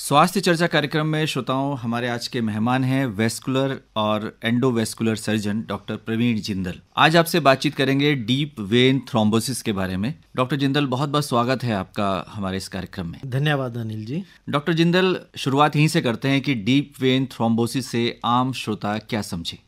स्वास्थ्य चर्चा कार्यक्रम में श्रोताओं हमारे आज के मेहमान हैं वेस्कुलर और endovascular surgeon doctor Praveen Jindal आज आपसे बातचीत करेंगे डीप वेन थ्रोम्बोसिस के बारे में डॉक्टर जिंदल बहुत बहुत स्वागत है आपका हमारे इस कार्यक्रम में धन्यवाद अनिल जी डॉक्टर जिंदल शुरुआत यहीं से करते हैं कि डीप वेन थ्रोम्बोसिस से आम श्रोता क्या समझे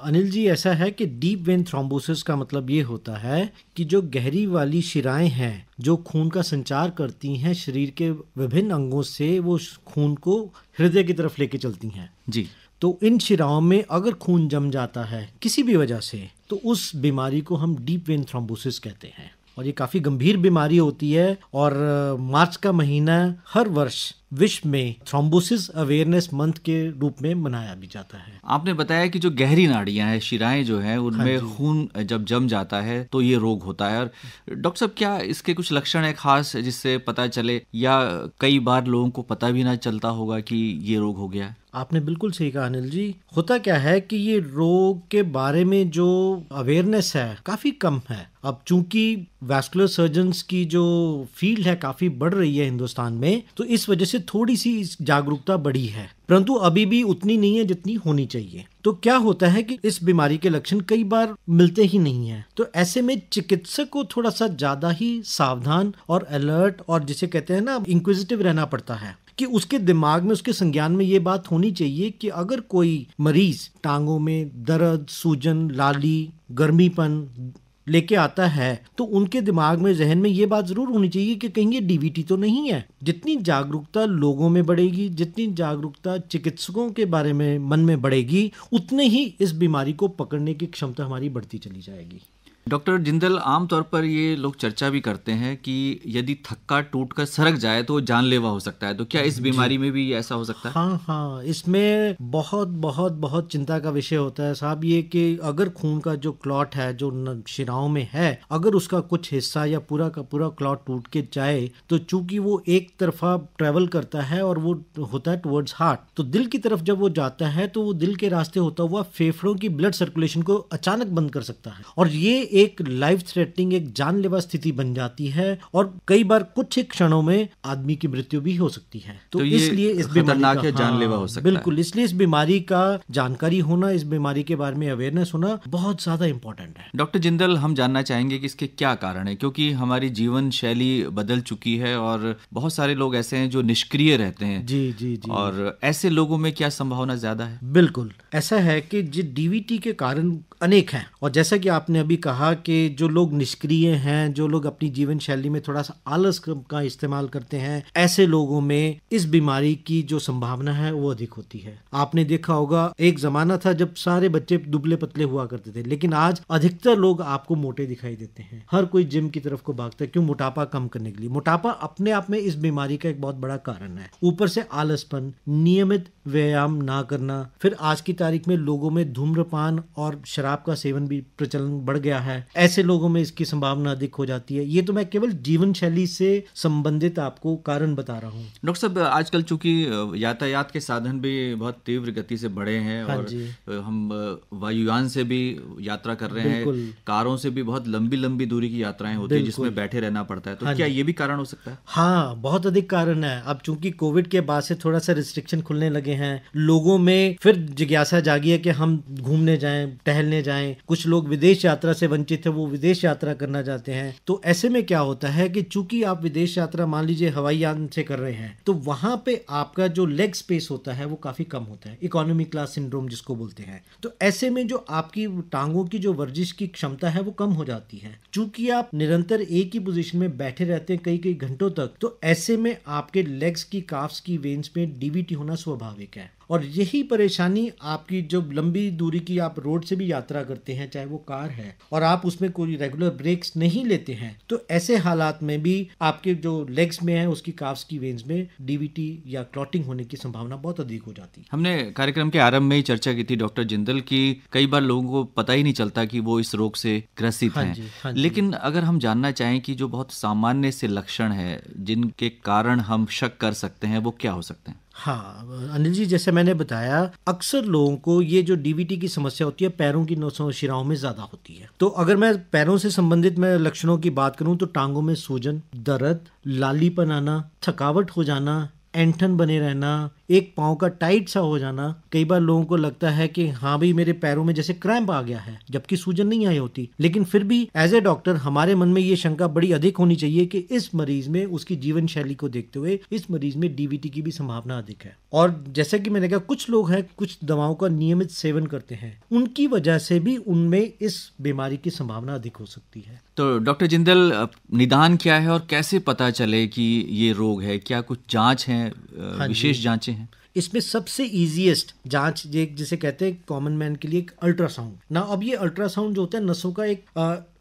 अनिल जी ऐसा है कि डीप वेन थ्रोम्बोसिस का मतलब ये होता है कि जो गहरी वाली शिराएं हैं जो खून का संचार करती हैं शरीर के विभिन्न अंगों से वो खून को हृदय की तरफ लेके चलती हैं जी तो इन शिराओं में अगर खून जम जाता है किसी भी वजह से तो उस बीमारी को हम डीप वेन थ्रोम्बोसिस कहते हैं और ये काफ़ी गंभीर बीमारी होती है और मार्च का महीना हर वर्ष विश्व में थ्रोम्बोसिस अवेयरनेस मंथ के रूप में मनाया भी जाता है आपने बताया कि जो गहरी नाड़ियां हैं शिराएं जो हैं उनमें हाँ खून जब जम जाता है तो ये रोग होता है और डॉक्टर साहब क्या इसके कुछ लक्षण है खास जिससे पता चले या कई बार लोगों को पता भी ना चलता होगा कि ये रोग हो गया आपने बिल्कुल सही कहा अनिल जी होता क्या है कि ये रोग के बारे में जो अवेयरनेस है काफी कम है अब चूंकि वैस्कुलर सर्जन्स की जो फील्ड है काफी बढ़ रही है हिंदुस्तान में तो इस वजह से थोड़ी सी जागरूकता बढ़ी है परंतु अभी भी उतनी नहीं है जितनी होनी चाहिए तो क्या होता है कि इस बीमारी के लक्षण कई बार मिलते ही नहीं है तो ऐसे में चिकित्सक को थोड़ा सा ज्यादा ही सावधान और अलर्ट और जिसे कहते हैं ना इंक्विजिटिव रहना पड़ता है कि उसके दिमाग में उसके संज्ञान में ये बात होनी चाहिए कि अगर कोई मरीज टांगों में दर्द सूजन लाली गर्मीपन लेके आता है तो उनके दिमाग में जहन में ये बात ज़रूर होनी चाहिए कि कहीं ये डीवीटी तो नहीं है जितनी जागरूकता लोगों में बढ़ेगी जितनी जागरूकता चिकित्सकों के बारे में मन में बढ़ेगी उतने ही इस बीमारी को पकड़ने की क्षमता हमारी बढ़ती चली जाएगी डॉक्टर जिंदल आमतौर पर ये लोग चर्चा भी करते हैं कि यदि थक्का टूट कर सरक जाए तो जानलेवा हो सकता है तो क्या इस बीमारी में भी ऐसा हो सकता है हाँ हाँ इसमें बहुत बहुत बहुत चिंता का विषय होता है साहब ये कि अगर खून का जो क्लॉट है जो शिराओं में है अगर उसका कुछ हिस्सा या पूरा का पूरा क्लॉट टूट के जाए तो चूंकि वो एक तरफा ट्रेवल करता है और वो होता है टुवर्ड्स हार्ट तो दिल की तरफ जब वो जाता है तो वो दिल के रास्ते होता हुआ फेफड़ों की ब्लड सर्कुलेशन को अचानक बंद कर सकता है और ये एक लाइफ थ्रेटनिंग एक जानलेवा स्थिति बन जाती है और कई बार कुछ ही क्षणों में आदमी की मृत्यु भी हो सकती है तो, तो इसलिए इस बीमारी हाँ, जानलेवा हो सकता बिल्कुल इसलिए इस बीमारी का जानकारी होना इस बीमारी के बारे में अवेयरनेस होना बहुत ज्यादा इंपॉर्टेंट है डॉक्टर जिंदल हम जानना चाहेंगे कि इसके क्या कारण है क्योंकि हमारी जीवन शैली बदल चुकी है और बहुत सारे लोग ऐसे हैं जो निष्क्रिय रहते हैं जी जी जी और ऐसे लोगों में क्या संभावना ज्यादा है बिल्कुल ऐसा है कि डीवीटी के कारण अनेक हैं और जैसा कि आपने अभी कहा कहा कि जो लोग निष्क्रिय हैं जो लोग अपनी जीवन शैली में थोड़ा सा आलस का इस्तेमाल करते हैं ऐसे लोगों में इस बीमारी की जो संभावना है वो अधिक होती है आपने देखा होगा एक जमाना था जब सारे बच्चे दुबले पतले हुआ करते थे लेकिन आज अधिकतर लोग आपको मोटे दिखाई देते हैं हर कोई जिम की तरफ को भागता है क्यों मोटापा कम करने के लिए मोटापा अपने आप में इस बीमारी का एक बहुत बड़ा कारण है ऊपर से आलसपन नियमित व्यायाम ना करना फिर आज की तारीख में लोगों में धूम्रपान और शराब का सेवन भी प्रचलन बढ़ गया है ऐसे लोगों में इसकी संभावना अधिक हो जाती है ये तो मैं केवल जीवन शैली से संबंधित आपको कारण बता रहा हूँ डॉक्टर साहब आजकल चूंकि यातायात के साधन भी बहुत तीव्र गति से बढ़े हैं हाँ और हम वायुयान से भी यात्रा कर रहे हैं कारों से भी बहुत लंबी लंबी दूरी की यात्राएं होती है जिसमें बैठे रहना पड़ता है तो हाँ क्या ये भी कारण हो सकता है हाँ बहुत अधिक कारण है अब चूंकि कोविड के बाद से थोड़ा सा रिस्ट्रिक्शन खुलने लगे लगे हैं लोगों में फिर जिज्ञासा जागी है कि हम घूमने जाएं टहलने जाएं कुछ लोग विदेश यात्रा से वंचित है वो विदेश यात्रा करना चाहते हैं तो ऐसे में क्या होता है कि चूंकि आप विदेश यात्रा मान लीजिए हवाई यान से कर रहे हैं तो वहां पे आपका जो लेग स्पेस होता है वो काफी कम होता है इकोनॉमी क्लास सिंड्रोम जिसको बोलते हैं तो ऐसे में जो आपकी टांगों की जो वर्जिश की क्षमता है वो कम हो जाती है चूंकि आप निरंतर एक ही पोजिशन में बैठे रहते हैं कई कई घंटों तक तो ऐसे में आपके लेग्स की काफ्स की वेन्स में डीबीटी होना स्वाभाविक मुताबिक है और यही परेशानी आपकी जब लंबी दूरी की आप रोड से भी यात्रा करते हैं चाहे वो कार है और आप उसमें कोई रेगुलर ब्रेक्स नहीं लेते हैं तो ऐसे हालात में भी आपके जो लेग्स में है उसकी काफ्स की वेन्स में डीवीटी या क्लॉटिंग होने की संभावना बहुत अधिक हो जाती है हमने कार्यक्रम के आरंभ में ही चर्चा की थी डॉक्टर जिंदल की कई बार लोगों को पता ही नहीं चलता की वो इस रोग से ग्रसित हाँ है हाँ लेकिन अगर हम जानना चाहें कि जो बहुत सामान्य से लक्षण है जिनके कारण हम शक कर सकते हैं वो क्या हो सकते हैं हाँ अनिल जी जैसे मैंने बताया अक्सर लोगों को ये जो डीवीटी की समस्या होती है पैरों की नसों शिराओं में ज़्यादा होती है तो अगर मैं पैरों से संबंधित मैं लक्षणों की बात करूँ तो टांगों में सूजन दर्द लालीपन आना थकावट हो जाना एंठन बने रहना एक पाँव का टाइट सा हो जाना कई बार लोगों को लगता है कि हाँ भाई मेरे पैरों में जैसे क्रैम्प आ गया है जबकि सूजन नहीं आई होती लेकिन फिर भी एज ए डॉक्टर हमारे मन में ये शंका बड़ी अधिक होनी चाहिए कि इस मरीज में उसकी जीवन शैली को देखते हुए इस मरीज में डीवीटी की भी संभावना अधिक है और जैसे कि मैंने कहा कुछ लोग हैं कुछ दवाओं का नियमित सेवन करते हैं उनकी वजह से भी उनमें इस बीमारी की संभावना अधिक हो सकती है तो डॉक्टर जिंदल निदान क्या है और कैसे पता चले कि ये रोग है क्या कुछ जांच है हाँ विशेष जांचें हैं इसमें सबसे ईजिएस्ट जांच जिसे कहते हैं कॉमन मैन के लिए अल्ट्रासाउंड ना अब ये अल्ट्रासाउंड जो होता है नसों का एक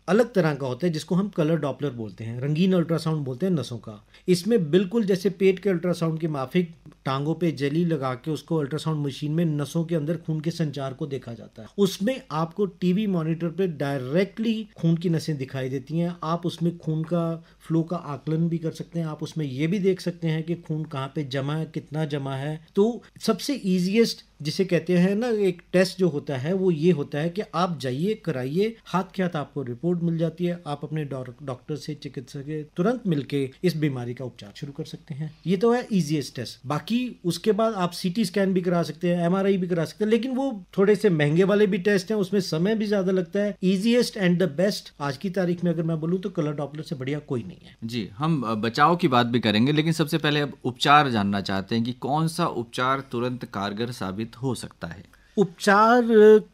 अलग तरह का होता है जिसको हम कलर डॉपलर बोलते हैं रंगीन अल्ट्रासाउंड बोलते हैं नसों का इसमें बिल्कुल जैसे पेट के अल्ट्रासाउंड के माफिक टांगों पे जली लगा के उसको अल्ट्रासाउंड मशीन में नसों के अंदर खून के संचार को देखा जाता है उसमें आपको टीवी मॉनिटर पे डायरेक्टली खून की नसें दिखाई देती हैं आप उसमें खून का फ्लो का आकलन भी कर सकते हैं आप उसमें यह भी देख सकते हैं कि खून कहाँ पे जमा है कितना जमा है तो सबसे ईजिएस्ट जिसे कहते हैं ना एक टेस्ट जो होता है वो ये होता है कि आप जाइए कराइए हाथ के हाथ आपको रिपोर्ट मिल जाती है आप अपने डॉक्टर से चिकित्सक से तुरंत मिलके इस बीमारी का उपचार शुरू कर सकते हैं ये तो है इजिएस्ट टेस्ट बाकी उसके बाद आप सीटी स्कैन भी करा सकते हैं एम भी करा सकते हैं लेकिन वो थोड़े से महंगे वाले भी टेस्ट हैं उसमें समय भी ज्यादा लगता है इजिएस्ट एंड द बेस्ट आज की तारीख में अगर मैं बोलूँ तो कलर डॉपलर से बढ़िया कोई नहीं है जी हम बचाव की बात भी करेंगे लेकिन सबसे पहले अब उपचार जानना चाहते हैं कि कौन सा उपचार तुरंत कारगर साबित हो सकता है उपचार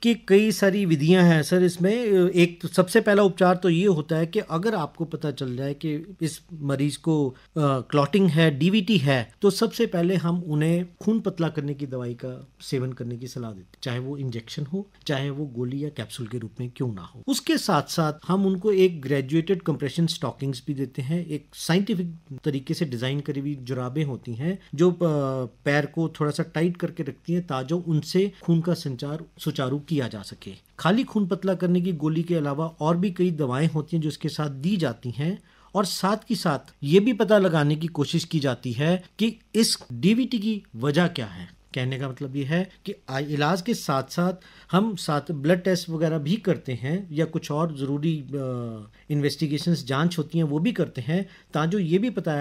की कई सारी विधियां हैं सर इसमें एक तो सबसे पहला उपचार तो ये होता है कि अगर आपको पता चल जाए कि इस मरीज को क्लॉटिंग है डीवीटी है तो सबसे पहले हम उन्हें खून पतला करने की दवाई का सेवन करने की सलाह देते चाहे वो इंजेक्शन हो चाहे वो गोली या कैप्सूल के रूप में क्यों ना हो उसके साथ साथ हम उनको एक ग्रेजुएटेड कंप्रेशन स्टॉकिंग्स भी देते हैं एक साइंटिफिक तरीके से डिजाइन करी हुई जुराबें होती हैं जो पैर को थोड़ा सा टाइट करके रखती हैं ताजो उनसे खून का संचार सुचारू किया जा सके खाली खून पतला करने की गोली के अलावा और भी कई दवाएं होती हैं जो इसके साथ दी जाती हैं और साथ ही साथ ये भी पता लगाने की कोशिश की जाती है कि इस डीवीटी की वजह क्या है कहने का मतलब ये है कि इलाज के साथ साथ हम साथ ब्लड टेस्ट वगैरह भी करते हैं या कुछ और ज़रूरी इन्वेस्टिगेशंस जांच होती हैं वो भी करते हैं ताकि ये भी पता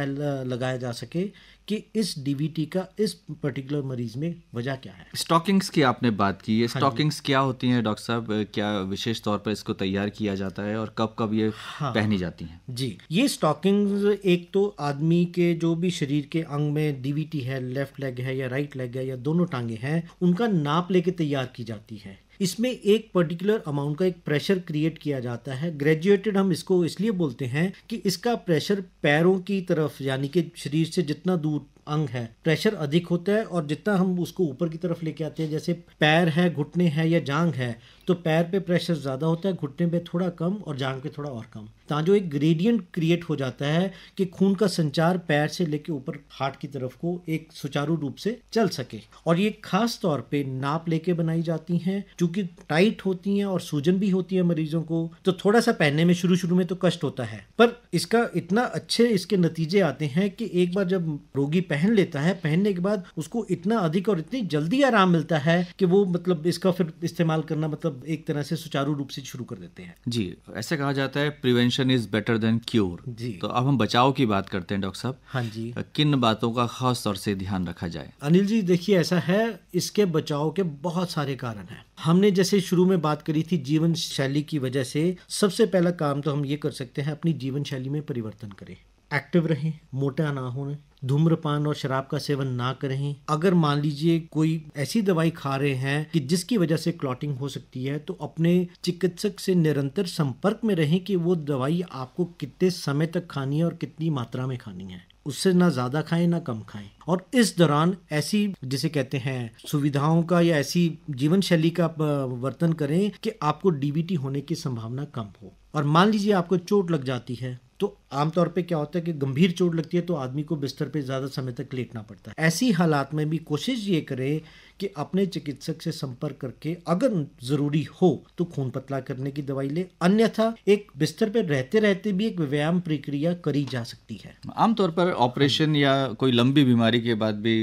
लगाया जा सके कि इस डीबीटी का इस पर्टिकुलर मरीज में वजह क्या है स्टॉकिंग्स की आपने बात की है हाँ स्टॉकिंग्स क्या होती हैं डॉक्टर साहब क्या विशेष तौर पर इसको तैयार किया जाता है और कब कब ये हाँ, पहनी जाती हैं जी ये स्टॉकिंग्स एक तो आदमी के जो भी शरीर के अंग में डीबीटी है लेफ्ट लेग है या राइट लेग है या दोनों टांगे हैं उनका नाप लेके तैयार की जाती है इसमें एक पर्टिकुलर अमाउंट का एक प्रेशर क्रिएट किया जाता है ग्रेजुएटेड हम इसको इसलिए बोलते हैं कि इसका प्रेशर पैरों की तरफ यानी कि शरीर से जितना दूर अंग है प्रेशर अधिक होता है और जितना हम उसको ऊपर की तरफ लेके आते हैं जैसे पैर है घुटने हैं या जांग है तो पैर पे प्रेशर ज़्यादा होता है घुटने पे थोड़ा कम और जांग पे थोड़ा और कम ता जो एक ग्रेडियंट क्रिएट हो जाता है कि खून का संचार पैर से लेके ऊपर हार्ट की तरफ को एक सुचारू रूप से चल सके और ये खास तौर पे नाप लेके बनाई जाती हैं क्योंकि टाइट होती हैं और सूजन भी होती है मरीजों को तो थोड़ा सा पहनने में शुरू शुरू में तो कष्ट होता है पर इसका इतना अच्छे इसके नतीजे आते हैं कि एक बार जब रोगी पहन लेता है पहनने के बाद उसको इतना अधिक और इतनी जल्दी आराम मिलता है कि वो मतलब इसका फिर इस्तेमाल करना मतलब एक तरह से सुचारू रूप से शुरू कर देते हैं जी ऐसा कहा जाता है prevention prevention is better than cure जी तो अब हम बचाव की बात करते हैं डॉक्टर साहब हाँ जी किन बातों का खास तौर से ध्यान रखा जाए अनिल जी देखिए ऐसा है इसके बचाव के बहुत सारे कारण हैं हमने जैसे शुरू में बात करी थी जीवन शैली की वजह से सबसे पहला काम तो हम ये कर सकते हैं अपनी जीवन शैली में परिवर्तन करें एक्टिव रहें मोटा ना हो धूम्रपान और शराब का सेवन ना करें अगर मान लीजिए कोई ऐसी दवाई खा रहे हैं कि जिसकी वजह से क्लॉटिंग हो सकती है तो अपने चिकित्सक से निरंतर संपर्क में रहें कि वो दवाई आपको कितने समय तक खानी है और कितनी मात्रा में खानी है उससे ना ज़्यादा खाएं ना कम खाएं और इस दौरान ऐसी जिसे कहते हैं सुविधाओं का या ऐसी जीवन शैली का वर्तन करें कि आपको डीबीटी होने की संभावना कम हो और मान लीजिए आपको चोट लग जाती है तो आमतौर पे क्या होता है कि गंभीर चोट लगती है तो आदमी को बिस्तर पे ज़्यादा समय तक लेटना पड़ता है ऐसी हालात में भी कोशिश ये करें कि अपने चिकित्सक से संपर्क करके अगर ज़रूरी हो तो खून पतला करने की दवाई ले अन्यथा एक बिस्तर पर रहते रहते भी एक व्यायाम प्रक्रिया करी जा सकती है आमतौर पर ऑपरेशन या कोई लंबी बीमारी के बाद भी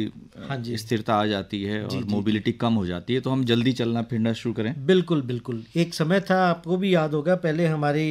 हाँ जी स्थिरता आ जाती है और मोबिलिटी कम हो जाती है तो हम जल्दी चलना फिरना शुरू करें बिल्कुल बिल्कुल एक समय था आपको भी याद होगा पहले हमारी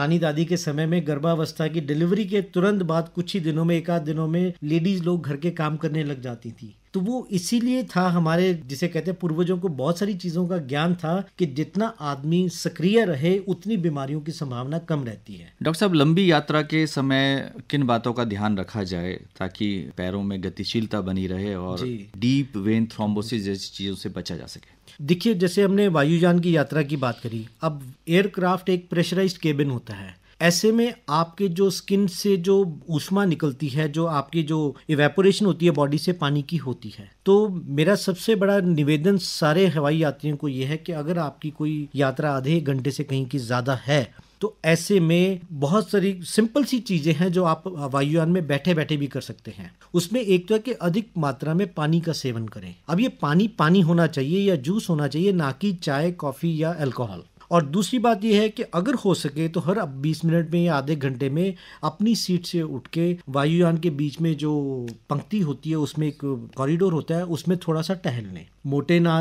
नानी दादी के समय में गर्भावस्था की डिलीवरी के तुरंत बाद कुछ ही दिनों में एक आध दिनों में लेडीज लोग घर के काम करने लग जाती थी तो वो इसीलिए था हमारे जिसे कहते हैं पूर्वजों को बहुत सारी चीज़ों का ज्ञान था कि जितना आदमी सक्रिय रहे उतनी बीमारियों की संभावना कम रहती है डॉक्टर साहब लंबी यात्रा के समय किन बातों का ध्यान रखा जाए ताकि पैरों में गतिशीलता बनी रहे और डीप वेन थ्रोम्बोसिस जैसी चीज़ों से बचा जा सके देखिए जैसे हमने वायुयान की यात्रा की बात करी अब एयरक्राफ्ट एक प्रेशराइज्ड केबिन होता है ऐसे में आपके जो स्किन से जो ऊष्मा निकलती है जो आपकी जो इवेपोरेशन होती है बॉडी से पानी की होती है तो मेरा सबसे बड़ा निवेदन सारे हवाई यात्रियों को यह है कि अगर आपकी कोई यात्रा आधे घंटे से कहीं की ज़्यादा है तो ऐसे में बहुत सारी सिंपल सी चीज़ें हैं जो आप वायुयान में बैठे बैठे भी कर सकते हैं उसमें एक तो है कि अधिक मात्रा में पानी का सेवन करें अब ये पानी पानी होना चाहिए या जूस होना चाहिए ना कि चाय कॉफ़ी या अल्कोहल और दूसरी बात यह है कि अगर हो सके तो हर अब बीस मिनट में या आधे घंटे में अपनी सीट से उठ के वायुयान के बीच में जो पंक्ति होती है उसमें एक कॉरिडोर होता है उसमें थोड़ा सा टहल लें मोटे ना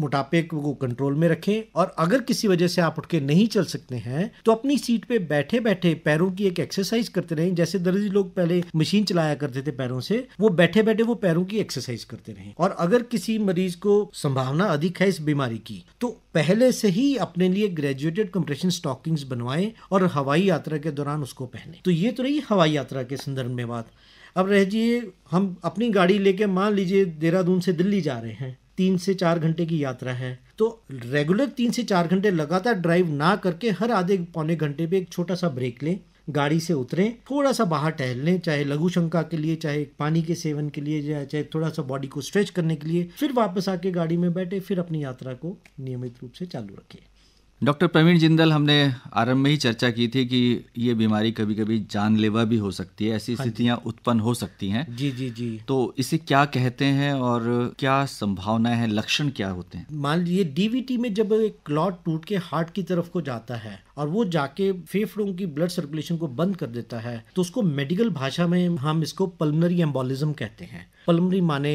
मोटापे को कंट्रोल में रखें और अगर किसी वजह से आप उठ के नहीं चल सकते हैं तो अपनी सीट पे बैठे बैठे पैरों की एक एक्सरसाइज करते रहें जैसे दर्जी लोग पहले मशीन चलाया करते थे पैरों से वो बैठे बैठे वो पैरों की एक्सरसाइज करते रहें और अगर किसी मरीज को संभावना अधिक है इस बीमारी की तो पहले से ही अपने लिए ग्रेजुएटेड कंप्रेशन स्टॉकिंग्स बनवाएं और हवाई यात्रा के दौरान उसको पहने तो ये तो रही हवाई यात्रा के संदर्भ में बात अब रह जाइए हम अपनी गाड़ी लेके मान लीजिए देहरादून से दिल्ली जा रहे हैं तीन से चार घंटे की यात्रा है तो रेगुलर तीन से चार घंटे लगातार ड्राइव ना करके हर आधे पौने घंटे पे एक छोटा सा ब्रेक लें गाड़ी से उतरें थोड़ा सा बाहर टहल लें चाहे लघु शंका के लिए चाहे पानी के सेवन के लिए या चाहे थोड़ा सा बॉडी को स्ट्रेच करने के लिए फिर वापस आके गाड़ी में बैठे फिर अपनी यात्रा को नियमित रूप से चालू रखें डॉक्टर प्रवीण जिंदल हमने आरंभ में ही चर्चा की थी कि ये बीमारी कभी कभी जानलेवा भी हो सकती है ऐसी हाँ स्थितियां उत्पन्न हो सकती हैं जी जी जी तो इसे क्या कहते हैं और क्या संभावनाएं हैं लक्षण क्या होते हैं मान लीजिए डीवीटी में जब एक क्लॉट टूट के हार्ट की तरफ को जाता है और वो जाके फेफड़ों की ब्लड सर्कुलेशन को बंद कर देता है तो उसको मेडिकल भाषा में हम इसको पल्मनरी एम्बोलिज्म कहते हैं पल्मनरी माने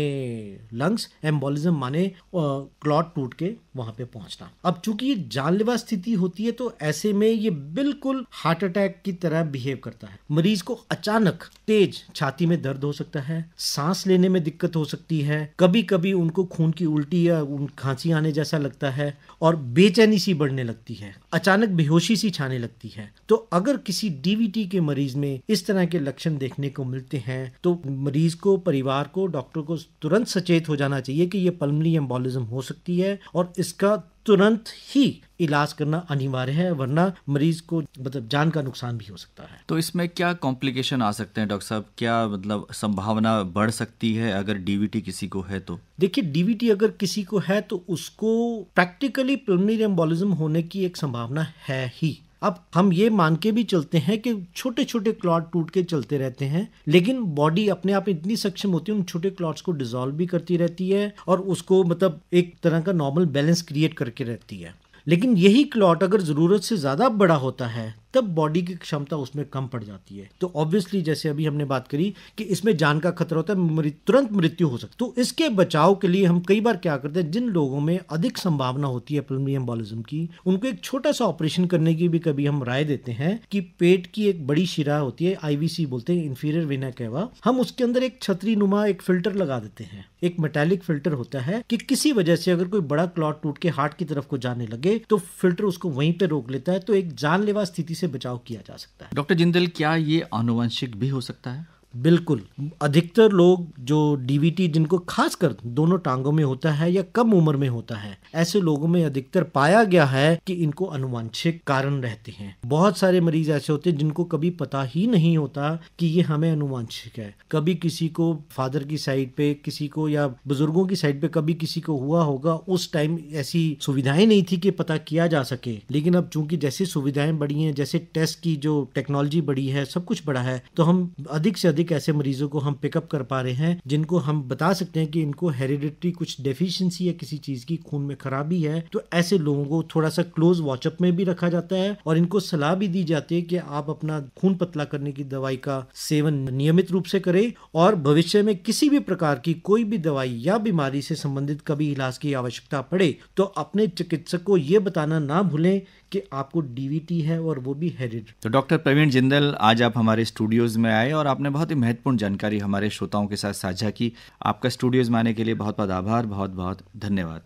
लंग्स एम्बोलिज्म माने क्लॉट टूट के वहां पे पहुंचना अब चूंकि ये जानलेवा स्थिति होती है तो ऐसे में ये बिल्कुल हार्ट अटैक की तरह बिहेव करता है मरीज को अचानक तेज छाती में दर्द हो सकता है सांस लेने में दिक्कत हो सकती है कभी कभी उनको खून की उल्टी या खांसी आने जैसा लगता है और बेचैनी सी बढ़ने लगती है अचानक बेहोशी अच्छी सी छाने लगती है तो अगर किसी डीवीटी के मरीज में इस तरह के लक्षण देखने को मिलते हैं तो मरीज को परिवार को डॉक्टर को तुरंत सचेत हो जाना चाहिए कि ये पल्मली एम्बोलिज्म हो सकती है और इसका तुरंत ही इलाज करना अनिवार्य है वरना मरीज को मतलब जान का नुकसान भी हो सकता है तो इसमें क्या कॉम्प्लिकेशन आ सकते हैं डॉक्टर साहब क्या मतलब संभावना बढ़ सकती है अगर डीवीटी किसी को है तो देखिए डीवीटी अगर किसी को है तो उसको प्रैक्टिकली प्रमरी एम्बोलिज्म होने की एक संभावना है ही अब हम ये मान के भी चलते हैं कि छोटे छोटे क्लॉट टूट के चलते रहते हैं लेकिन बॉडी अपने आप इतनी सक्षम होती है उन छोटे क्लॉट्स को डिजोल्व भी करती रहती है और उसको मतलब एक तरह का नॉर्मल बैलेंस क्रिएट करके रहती है लेकिन यही क्लॉट अगर ज़रूरत से ज़्यादा बड़ा होता है तब बॉडी की क्षमता उसमें कम पड़ जाती है तो ऑब्वियसली जैसे अभी हमने बात करी कि इसमें जान का खतरा होता है तुरंत मृत्यु हो सकती तो इसके बचाव के लिए हम कई बार क्या करते हैं जिन लोगों में अधिक संभावना होती है पल्मरी एम्बोलिज्म की उनको एक छोटा सा ऑपरेशन करने की भी कभी हम राय देते हैं कि पेट की एक बड़ी शिरा होती है आईवीसी बोलते हैं इन्फीरियर वेना कहवा हम उसके अंदर एक छतरी नुमा एक फिल्टर लगा देते हैं एक मेटेलिक फिल्टर होता है कि किसी वजह से अगर कोई बड़ा क्लॉट टूट के हार्ट की तरफ को जाने लगे तो फिल्टर उसको वहीं पर रोक लेता है तो एक जानलेवा स्थिति से इससे बचाव किया जा सकता है डॉक्टर जिंदल क्या ये आनुवंशिक भी हो सकता है बिल्कुल अधिकतर लोग जो डीवीटी जिनको खासकर दोनों टांगों में होता है या कम उम्र में होता है ऐसे लोगों में अधिकतर पाया गया है कि इनको अनुवांशिक कारण रहते हैं बहुत सारे मरीज ऐसे होते हैं जिनको कभी पता ही नहीं होता कि ये हमें अनुवांशिक है कभी किसी को फादर की साइड पे किसी को या बुजुर्गों की साइड पे कभी किसी को हुआ होगा उस टाइम ऐसी सुविधाएं नहीं थी कि पता किया जा सके लेकिन अब चूंकि जैसी सुविधाएं बढ़ी हैं जैसे टेस्ट की जो टेक्नोलॉजी बढ़ी है सब कुछ बढ़ा है तो हम अधिक से अधिक अधिक ऐसे मरीजों को हम पिकअप कर पा रहे हैं जिनको हम बता सकते हैं कि इनको हेरिडिटरी कुछ डेफिशिएंसी या किसी चीज़ की खून में खराबी है तो ऐसे लोगों को थोड़ा सा क्लोज वॉचअप में भी रखा जाता है और इनको सलाह भी दी जाती है कि आप अपना खून पतला करने की दवाई का सेवन नियमित रूप से करें और भविष्य में किसी भी प्रकार की कोई भी दवाई या बीमारी से संबंधित कभी इलाज की आवश्यकता पड़े तो अपने चिकित्सक को यह बताना ना भूलें कि आपको डीवीटी है और वो भी हेरिड तो डॉक्टर प्रवीण जिंदल आज आप हमारे स्टूडियोज में आए और आपने बहुत ही महत्वपूर्ण जानकारी हमारे श्रोताओं के साथ साझा की आपका स्टूडियोज में आने के लिए बहुत बहुत आभार बहुत बहुत धन्यवाद